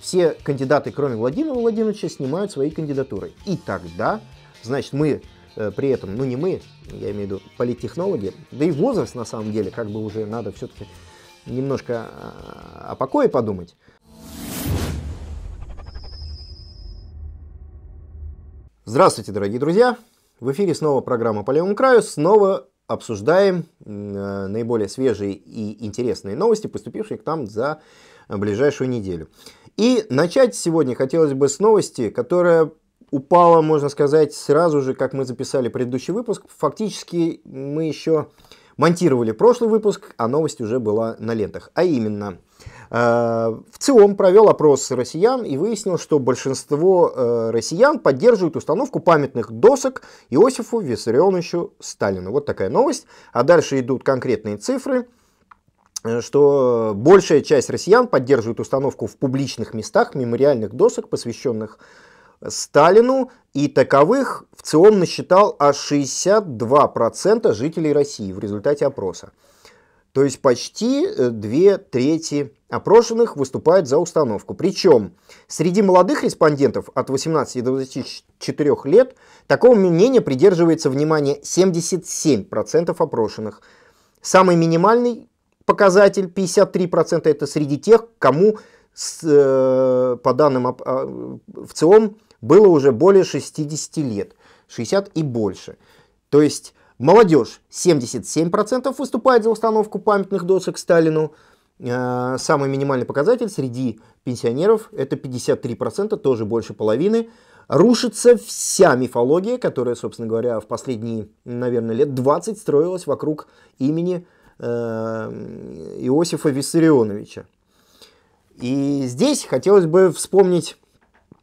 Все кандидаты, кроме Владимира Владимировича, снимают свои кандидатуры. И тогда, значит, мы э, при этом, ну не мы, я имею в виду политтехнологи, да и возраст на самом деле, как бы уже надо все-таки немножко а, о покое подумать. Здравствуйте, дорогие друзья! В эфире снова программа «По левому краю». Снова обсуждаем э, наиболее свежие и интересные новости, поступившие к нам за ближайшую неделю. И начать сегодня хотелось бы с новости, которая упала, можно сказать, сразу же, как мы записали предыдущий выпуск. Фактически мы еще монтировали прошлый выпуск, а новость уже была на лентах. А именно, э, в целом провел опрос россиян и выяснил, что большинство э, россиян поддерживают установку памятных досок Иосифу Виссарионовичу Сталину. Вот такая новость. А дальше идут конкретные цифры. Э, что большая часть россиян поддерживает установку в публичных местах мемориальных досок, посвященных Сталину, и таковых в ЦИОМ насчитал аж 62% жителей России в результате опроса. То есть почти э, две трети опрошенных выступают за установку. Причем среди молодых респондентов от 18 до 24 лет такого мнения придерживается, внимание, 77% опрошенных. Самый минимальный показатель, 53% это среди тех, кому с, э, по данным э, в целом было уже более 60 лет, 60 и больше. То есть молодежь 77% выступает за установку памятных досок Сталину, э, самый минимальный показатель среди пенсионеров это 53%, тоже больше половины. Рушится вся мифология, которая, собственно говоря, в последние, наверное, лет 20 строилась вокруг имени Сталина Э, Иосифа Виссарионовича. И здесь хотелось бы вспомнить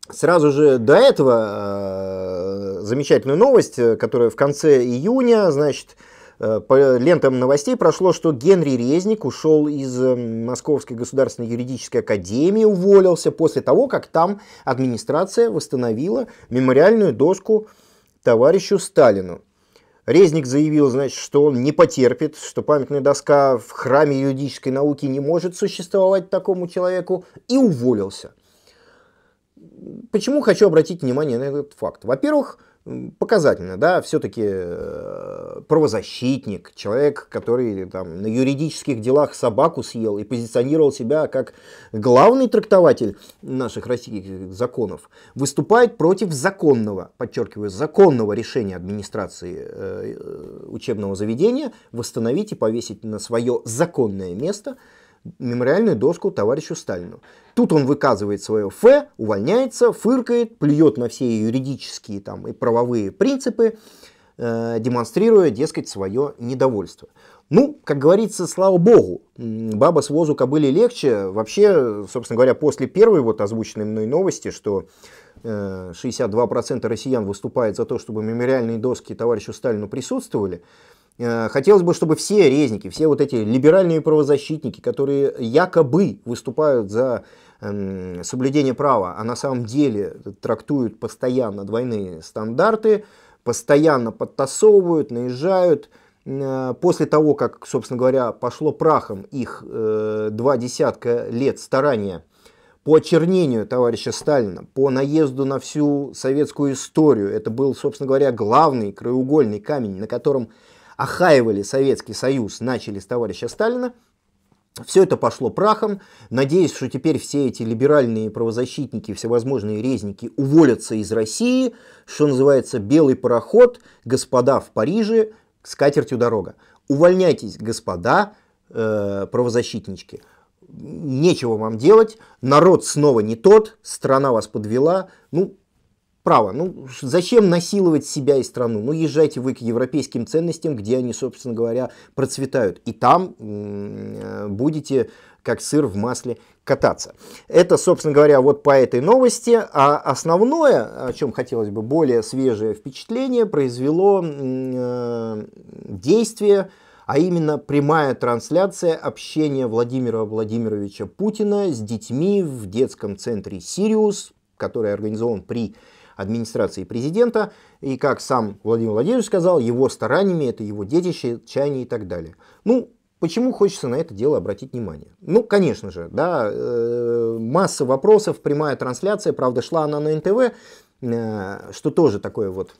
сразу же до этого э, замечательную новость, э, которая в конце июня, значит, по лентам новостей прошло, что Генри Резник ушел из Московской государственной юридической академии, уволился после того, как там администрация восстановила мемориальную доску товарищу Сталину. Резник заявил, значит, что он не потерпит, что памятная доска в храме юридической науки не может существовать такому человеку, и уволился. Почему хочу обратить внимание на этот факт? Во-первых, показательно, да, все-таки э, правозащитник, человек, который там на юридических делах собаку съел и позиционировал себя как главный трактователь наших российских законов, выступает против законного, подчеркиваю, законного решения администрации э, э, учебного заведения восстановить и повесить на свое законное место мемориальную доску товарищу Сталину. Тут он выказывает свое «ф», увольняется, фыркает, плюет на все юридические там, и правовые принципы, э, демонстрируя, дескать, свое недовольство. Ну, как говорится, слава богу, баба с возу кобыли легче. Вообще, собственно говоря, после первой вот озвученной мной новости, что 62% э, россиян выступает за то, чтобы мемориальные доски товарищу Сталину присутствовали, Э, хотелось бы, чтобы все резники, все вот эти либеральные правозащитники, которые якобы выступают за эм, соблюдение права, а на самом деле трактуют постоянно двойные стандарты, постоянно подтасовывают, наезжают. Э, после того, как, собственно говоря, пошло прахом их э, два десятка лет старания по очернению товарища Сталина, по наезду на всю советскую историю. Это был, собственно говоря, главный краеугольный камень, на котором охаивали Советский Союз, начали с товарища Сталина, все это пошло прахом. Надеюсь, что теперь все эти либеральные правозащитники, всевозможные резники уволятся из России. Что называется, белый пароход, господа в Париже, с катертью дорога. Увольняйтесь, господа э, правозащитнички. Нечего вам делать, народ снова не тот, страна вас подвела. Ну, право. Ну, зачем насиловать себя и страну? Ну, езжайте вы к европейским ценностям, где они, собственно говоря, процветают. И там э, будете как сыр в масле кататься. Это, собственно говоря, вот по этой новости. А основное, о чем хотелось бы более свежее впечатление, произвело э, действие, а именно прямая трансляция общения Владимира Владимировича Путина с детьми в детском центре «Сириус», который организован при администрации президента, и как сам Владимир Владимирович сказал, его стараниями, это его детище, чаяние и так далее. Ну, Почему хочется на это дело обратить внимание? Ну, конечно же, да, э, масса вопросов, прямая трансляция, правда, шла она на НТВ, э, что тоже такое вот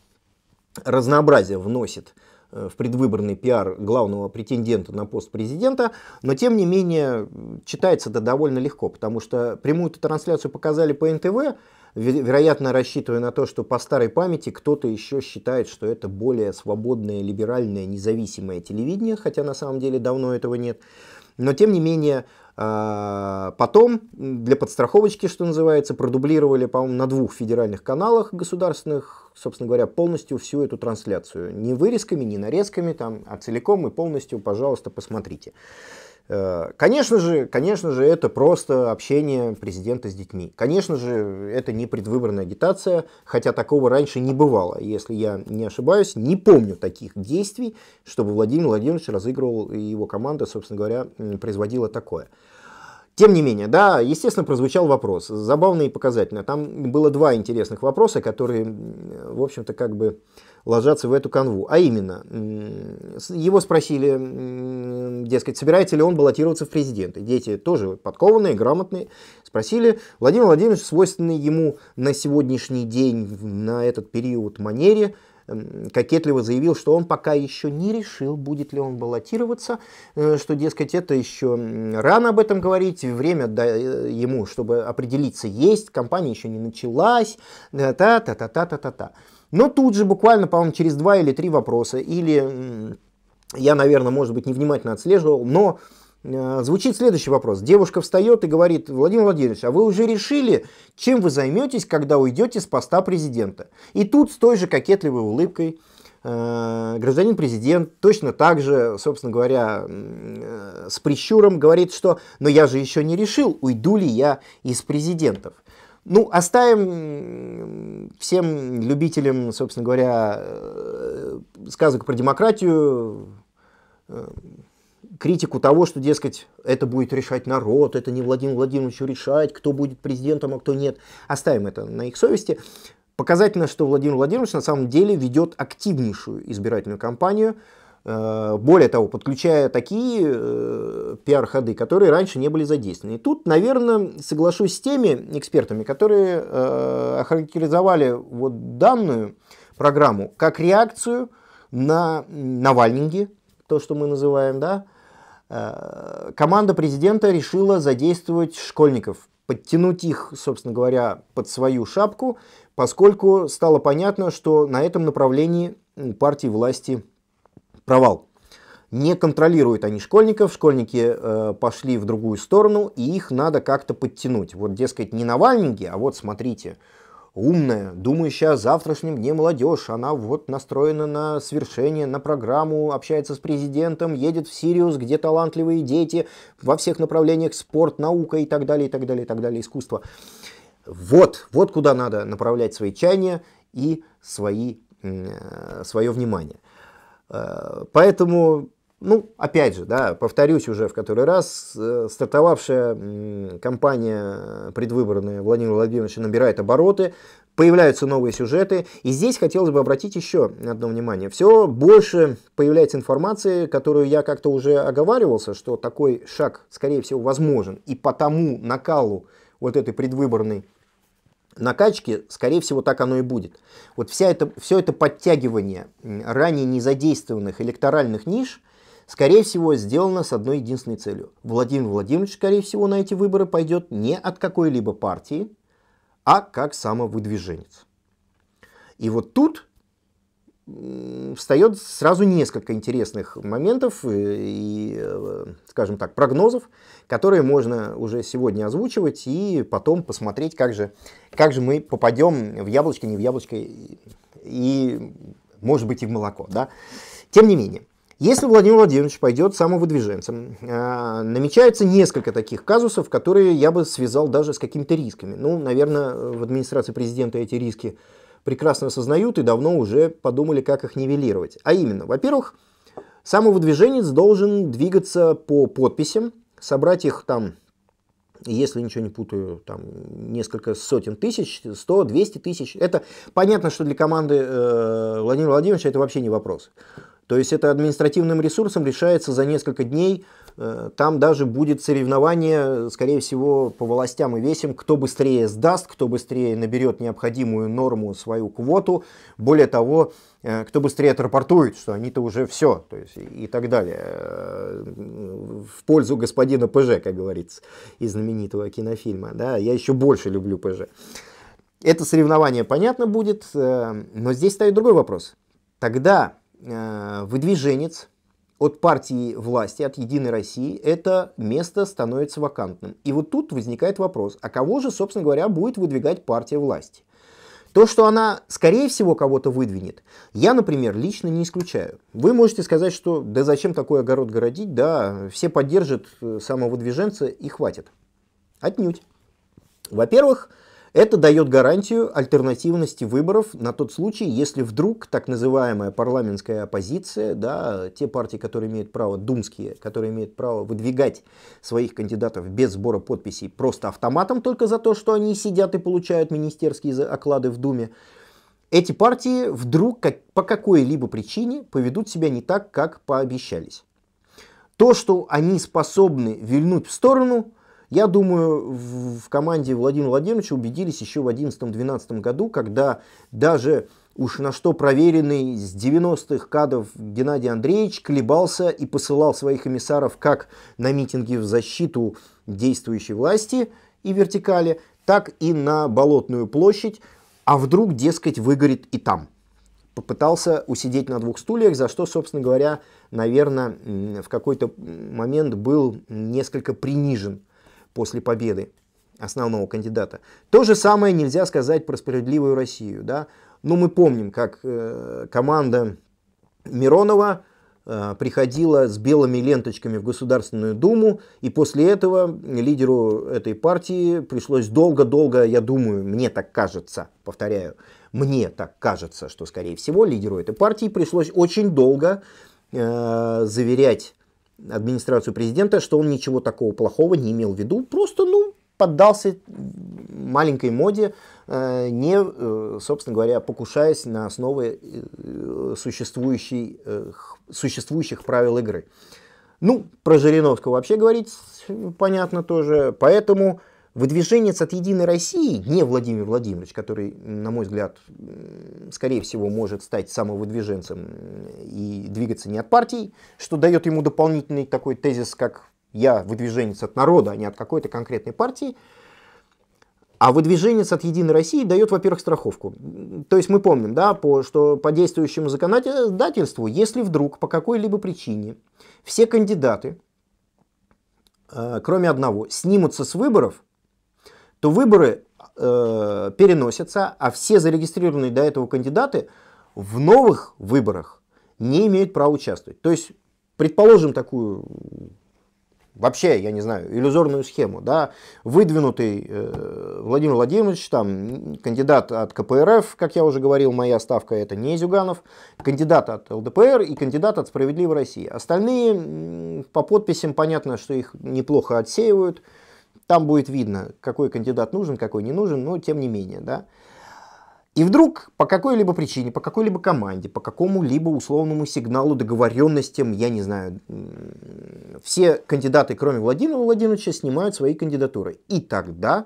разнообразие вносит э, в предвыборный пиар главного претендента на пост президента, но тем не менее читается это довольно легко, потому что прямую трансляцию показали по НТВ, вероятно, рассчитывая на то, что по старой памяти кто-то еще считает, что это более свободное, либеральное, независимое телевидение, хотя на самом деле давно этого нет. Но, тем не менее, а, Потом для подстраховочки, что называется, продублировали, по-моему, на двух федеральных каналах государственных, собственно говоря, полностью всю эту трансляцию. Не вырезками, не нарезками, там, а целиком и полностью, пожалуйста, посмотрите. Э, конечно же, конечно же, это просто общение президента с детьми. Конечно же, это не предвыборная агитация, хотя такого раньше не бывало. Если я не ошибаюсь, не помню таких действий, чтобы Владимир Владимирович разыгрывал и его команда, собственно говоря, производила такое. Тем не менее, да, естественно, прозвучал вопрос. Забавно и показательно. Там было два интересных вопроса, которые, в общем-то, как бы ложатся в эту канву. А именно, его спросили, дескать, собирается ли он баллотироваться в президенты. Дети тоже подкованные, грамотные. Спросили Владимир Владимирович, свойственный ему на сегодняшний день, на этот период манере, кокетливо заявил, что он пока еще не решил, будет ли он баллотироваться, э, что, дескать, это еще рано об этом говорить, время э, ему, чтобы определиться, есть, компания еще не началась, та та та та та та да но тут же буквально, по-моему, через два или три вопроса, или я, наверное, может быть, невнимательно отслеживал, но э, звучит следующий вопрос. Девушка встает и говорит, Владимир Владимирович, а вы уже решили, чем вы займетесь, когда уйдете с поста президента? И тут с той же кокетливой улыбкой э, гражданин президент точно так же, собственно говоря, э, с прищуром говорит, что «но я же еще не решил, уйду ли я из президентов». Ну, оставим всем любителям, собственно говоря, э, сказок про демократию, э, критику того, что, дескать, это будет решать народ, это не Владимир Владимирович решать, кто будет президентом, а кто нет. Оставим это на их совести. Показательно, что Владимир Владимирович на самом деле ведет активнейшую избирательную кампанию, Э, более того, подключая такие э, пиар-ходы, которые раньше не были задействованы. И тут, наверное, соглашусь с теми экспертами, которые э, охарактеризовали вот данную программу как реакцию на Навальнинги, то, что мы называем, да, команда президента решила задействовать школьников, подтянуть их, собственно говоря, под свою шапку, поскольку стало понятно, что на этом направлении у партии власти – провал. Не контролируют они школьников, школьники э, пошли в другую сторону, и их надо как-то подтянуть. Вот, дескать, не Навальники, а вот смотрите, умная, думающая о завтрашнем дне молодежь. Она вот настроена на свершение, на программу, общается с президентом, едет в Сириус, где талантливые дети во всех направлениях спорт, наука и так далее, и так далее, и так далее, искусство. Вот, вот куда надо направлять свои чаяния и свои, э, свое внимание. Э, поэтому, ну, опять же, да, повторюсь уже в который раз, э, стартовавшая кампания предвыборная Владимира Владимировича набирает обороты, появляются новые сюжеты. И здесь хотелось бы обратить еще одно внимание. Все больше появляется информации, которую я как-то уже оговаривался, что такой шаг, скорее всего, возможен. И по тому накалу вот этой предвыборной накачки, скорее всего, так оно и будет. Вот вся это, все это подтягивание ранее незадействованных электоральных ниш, скорее всего, сделано с одной единственной целью. Владимир Владимирович, скорее всего, на эти выборы пойдет не от какой-либо партии, а как самовыдвиженец. И вот тут встает сразу несколько интересных моментов э, и, э, скажем так, прогнозов, которые можно уже сегодня озвучивать и потом посмотреть, как же, как же мы попадем в яблочко, не в яблочко и, может быть, и в молоко. Да? Тем не менее, если Владимир Владимирович пойдет самовыдвиженцем, э, намечается несколько таких казусов, которые я бы связал даже с какими-то рисками. Ну, наверное, в администрации президента эти риски прекрасно осознают и давно уже подумали, как их нивелировать. А именно, во-первых, самовыдвиженец должен двигаться по подписям, собрать их там, если ничего не путаю, там несколько сотен тысяч, 100, 200 тысяч. Это понятно, что для команды э, Владимира Владимировича это вообще не вопрос. То есть это административным ресурсом решается за несколько дней. Э, там даже будет соревнование, скорее всего, по властям и весим, кто быстрее сдаст, кто быстрее наберет необходимую норму, свою квоту. Более того, э, кто быстрее отрапортует, что они-то уже все, то есть и так далее. Э, в пользу господина ПЖ, как говорится, из знаменитого кинофильма. Да, я еще больше люблю ПЖ. Это соревнование понятно будет, но здесь стоит другой вопрос. Тогда Э, выдвиженец от партии власти, от Единой России, это место становится вакантным. И вот тут возникает вопрос, а кого же, собственно говоря, будет выдвигать партия власти? То, что она, скорее всего, кого-то выдвинет, я, например, лично не исключаю. Вы можете сказать, что да зачем такой огород городить, да, все поддержат самого э, самовыдвиженца и хватит. Отнюдь. Во-первых, это дает гарантию альтернативности выборов на тот случай, если вдруг так называемая парламентская оппозиция, да, те партии, которые имеют право, думские, которые имеют право выдвигать своих кандидатов без сбора подписей просто автоматом только за то, что они сидят и получают министерские оклады в Думе, эти партии вдруг как, по какой-либо причине поведут себя не так, как пообещались. То, что они способны вильнуть в сторону – я думаю, в команде Владимира Владимировича убедились еще в 2011-2012 году, когда даже уж на что проверенный с 90-х кадров Геннадий Андреевич колебался и посылал своих эмиссаров как на митинги в защиту действующей власти и вертикали, так и на Болотную площадь, а вдруг, дескать, выгорит и там. Попытался усидеть на двух стульях, за что, собственно говоря, наверное, в какой-то момент был несколько принижен после победы основного кандидата. То же самое нельзя сказать про справедливую Россию. Да? Но мы помним, как э, команда Миронова э, приходила с белыми ленточками в Государственную Думу, и после этого лидеру этой партии пришлось долго-долго, я думаю, мне так кажется, повторяю, мне так кажется, что, скорее всего, лидеру этой партии пришлось очень долго э, заверять администрацию президента, что он ничего такого плохого не имел в виду, просто, ну, поддался маленькой моде, э, не, э, собственно говоря, покушаясь на основы э, существующих, существующих правил игры. Ну, про Жириновского вообще говорить понятно тоже, поэтому Выдвиженец от «Единой России», не Владимир Владимирович, который, на мой взгляд, скорее всего, может стать самовыдвиженцем и двигаться не от партии, что дает ему дополнительный такой тезис, как «я выдвиженец от народа, а не от какой-то конкретной партии», а выдвиженец от «Единой России» дает, во-первых, страховку. То есть мы помним, да, по, что по действующему законодательству, если вдруг по какой-либо причине все кандидаты, э, кроме одного, снимутся с выборов, то выборы э, переносятся, а все зарегистрированные до этого кандидаты в новых выборах не имеют права участвовать. То есть, предположим такую вообще, я не знаю, иллюзорную схему, да, выдвинутый э, Владимир Владимирович, там, кандидат от КПРФ, как я уже говорил, моя ставка это не Зюганов, кандидат от ЛДПР и кандидат от Справедливой России. Остальные по подписям понятно, что их неплохо отсеивают, там будет видно, какой кандидат нужен, какой не нужен, но тем не менее, да. И вдруг по какой-либо причине, по какой-либо команде, по какому-либо условному сигналу, договоренностям, я не знаю, все кандидаты, кроме Владимира Владимировича, снимают свои кандидатуры. И тогда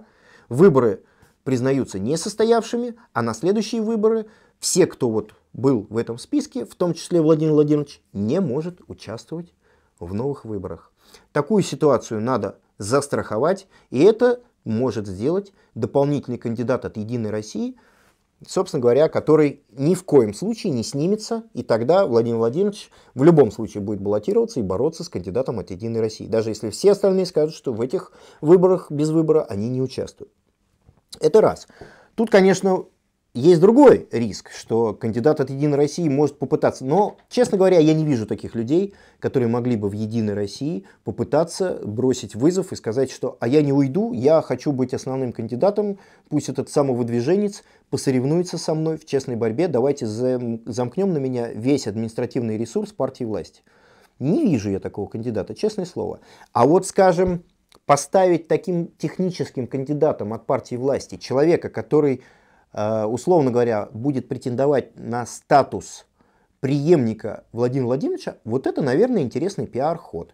выборы признаются несостоявшими, а на следующие выборы все, кто вот был в этом списке, в том числе Владимир Владимирович, не может участвовать в новых выборах. Такую ситуацию надо застраховать, и это может сделать дополнительный кандидат от «Единой России», собственно говоря, который ни в коем случае не снимется, и тогда Владимир Владимирович в любом случае будет баллотироваться и бороться с кандидатом от «Единой России», даже если все остальные скажут, что в этих выборах без выбора они не участвуют. Это раз. Тут, конечно, есть другой риск, что кандидат от «Единой России» может попытаться, но, честно говоря, я не вижу таких людей, которые могли бы в «Единой России» попытаться бросить вызов и сказать, что «а я не уйду, я хочу быть основным кандидатом, пусть этот самовыдвиженец посоревнуется со мной в честной борьбе, давайте замкнем на меня весь административный ресурс партии власти». Не вижу я такого кандидата, честное слово. А вот, скажем, поставить таким техническим кандидатом от партии власти человека, который Э, условно говоря, будет претендовать на статус преемника Владимира Владимировича, вот это, наверное, интересный пиар-ход.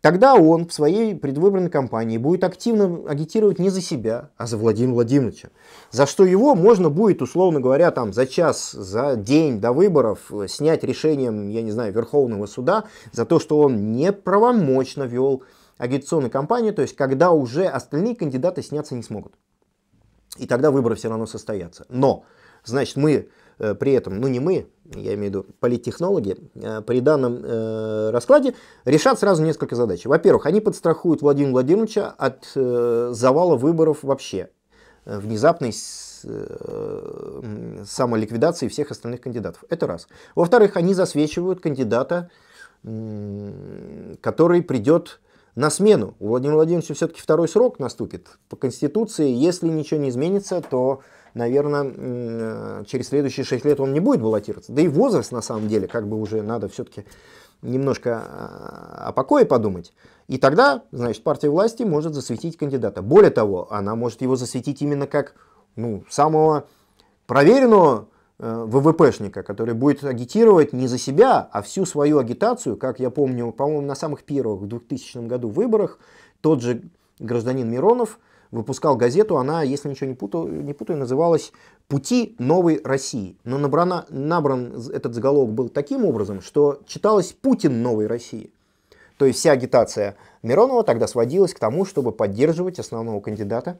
Тогда он в своей предвыборной кампании будет активно агитировать не за себя, а за Владимира Владимировича. За что его можно будет, условно говоря, там, за час, за день до выборов снять решением, я не знаю, Верховного суда за то, что он неправомочно вел агитационную кампанию, то есть когда уже остальные кандидаты сняться не смогут. И тогда выборы все равно состоятся. Но, значит, мы э, при этом, ну не мы, я имею в виду политтехнологи, э, при данном э, раскладе решат сразу несколько задач. Во-первых, они подстрахуют Владимира Владимировича от э, завала выборов вообще, э, внезапной э, самоликвидации всех остальных кандидатов. Это раз. Во-вторых, они засвечивают кандидата, который придет на смену. У Владимира Владимировича все-таки второй срок наступит по Конституции. Если ничего не изменится, то, наверное, э, через следующие 6 лет он не будет баллотироваться. Да и возраст, на самом деле, как бы уже надо все-таки немножко а, о покое подумать. И тогда, значит, партия власти может засветить кандидата. Более того, она может его засветить именно как ну, самого проверенного Э, ВВПшника, который будет агитировать не за себя, а всю свою агитацию, как я помню, по-моему, на самых первых в 2000 году выборах, тот же гражданин Миронов выпускал газету, она, если ничего не путаю, не путаю называлась «Пути новой России». Но набрана, набран этот заголовок был таким образом, что читалось «Путин новой России». То есть вся агитация Миронова тогда сводилась к тому, чтобы поддерживать основного кандидата.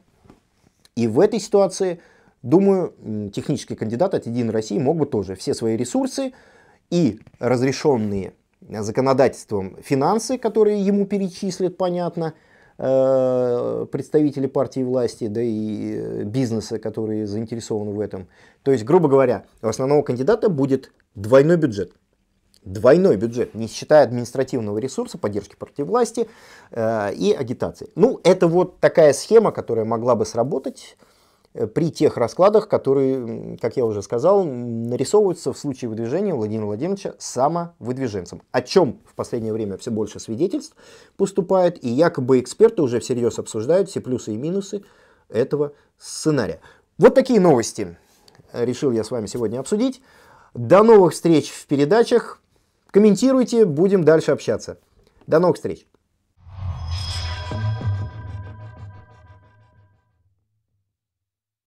И в этой ситуации – Думаю, технический кандидат от Единой России мог бы тоже все свои ресурсы и разрешенные законодательством финансы, которые ему перечислят, понятно, э, представители партии власти, да и э, бизнеса, которые заинтересованы в этом. То есть, грубо говоря, у основного кандидата будет двойной бюджет. Двойной бюджет, не считая административного ресурса, поддержки партии власти э, и агитации. Ну, это вот такая схема, которая могла бы сработать. Э, при тех раскладах, которые, как я уже сказал, нарисовываются в случае выдвижения Владимира Владимировича самовыдвиженцем, о чем в последнее время все больше свидетельств поступает, и якобы эксперты уже всерьез обсуждают все плюсы и минусы этого сценария. Вот такие новости решил я с вами сегодня обсудить. До новых встреч в передачах. Комментируйте, будем дальше общаться. До новых встреч!